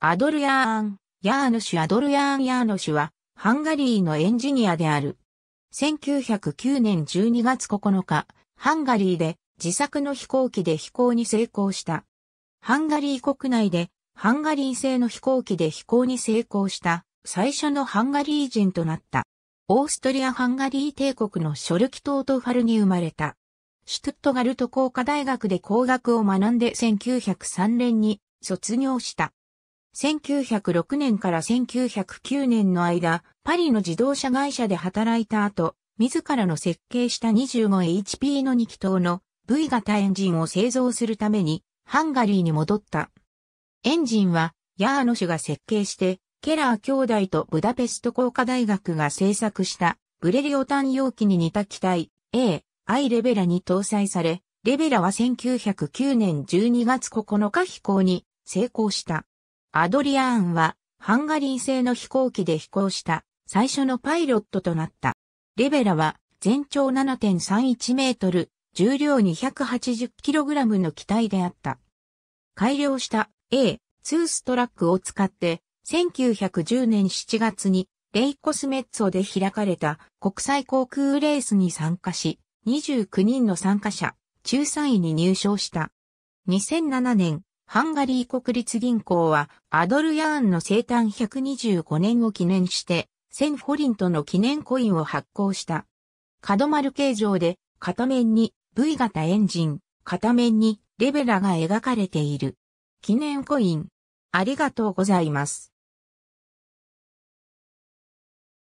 アドルヤーン、ヤーヌシュアドルヤーン・ヤーノシュは、ハンガリーのエンジニアである。1909年12月9日、ハンガリーで自作の飛行機で飛行に成功した。ハンガリー国内でハンガリー製の飛行機で飛行に成功した最初のハンガリー人となった。オーストリア・ハンガリー帝国のショルキトートファルに生まれた。シュトゥットガルト工科大学で工学を学んで1903年に卒業した。1906年から1909年の間、パリの自動車会社で働いた後、自らの設計した 25HP の2気筒の V 型エンジンを製造するために、ハンガリーに戻った。エンジンは、ヤーノシュが設計して、ケラー兄弟とブダペスト工科大学が製作したブレリオ単容器に似た機体 A、I レベラに搭載され、レベラは1909年12月9日飛行に成功した。アドリアーンはハンガリー製の飛行機で飛行した最初のパイロットとなった。レベラは全長7.31メートル、重量2 8 0ラムの機体であった。改良した A2 ストラックを使って1910年7月にレイコスメッツォで開かれた国際航空レースに参加し、29人の参加者、中3位に入賞した。2007年、ハンガリー国立銀行は、アドルヤーンの生誕125年を記念して、1000フォリントの記念コインを発行した。角丸形状で、片面に V 型エンジン、片面にレベラが描かれている。記念コイン。ありがとうございます。